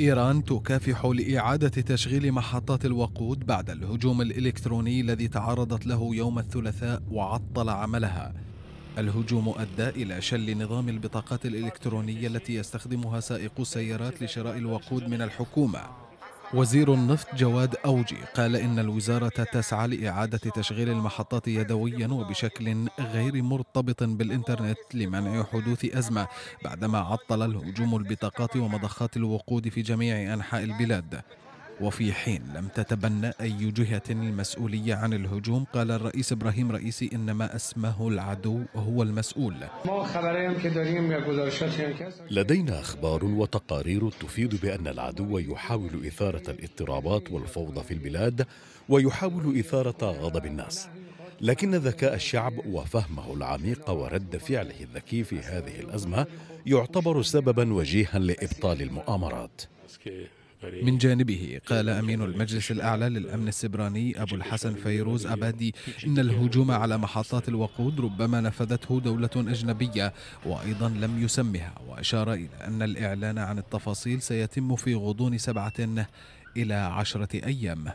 إيران تكافح لإعادة تشغيل محطات الوقود بعد الهجوم الإلكتروني الذي تعرضت له يوم الثلاثاء وعطل عملها. الهجوم أدى إلى شل نظام البطاقات الإلكترونية التي يستخدمها سائقو السيارات لشراء الوقود من الحكومة. وزير النفط جواد أوجي قال إن الوزارة تسعى لإعادة تشغيل المحطات يدويا وبشكل غير مرتبط بالإنترنت لمنع حدوث أزمة بعدما عطل الهجوم البطاقات ومضخات الوقود في جميع أنحاء البلاد وفي حين لم تتبنى أي جهة المسؤولية عن الهجوم قال الرئيس إبراهيم رئيسي إنما أسمه العدو هو المسؤول لدينا أخبار وتقارير تفيد بأن العدو يحاول إثارة الاضطرابات والفوضى في البلاد ويحاول إثارة غضب الناس لكن ذكاء الشعب وفهمه العميق ورد فعله الذكي في هذه الأزمة يعتبر سببا وجيها لإبطال المؤامرات من جانبه قال أمين المجلس الأعلى للأمن السبراني أبو الحسن فيروز أبادي إن الهجوم على محطات الوقود ربما نفذته دولة أجنبية وأيضا لم يسمها وأشار إلى أن الإعلان عن التفاصيل سيتم في غضون سبعة إلى عشرة أيام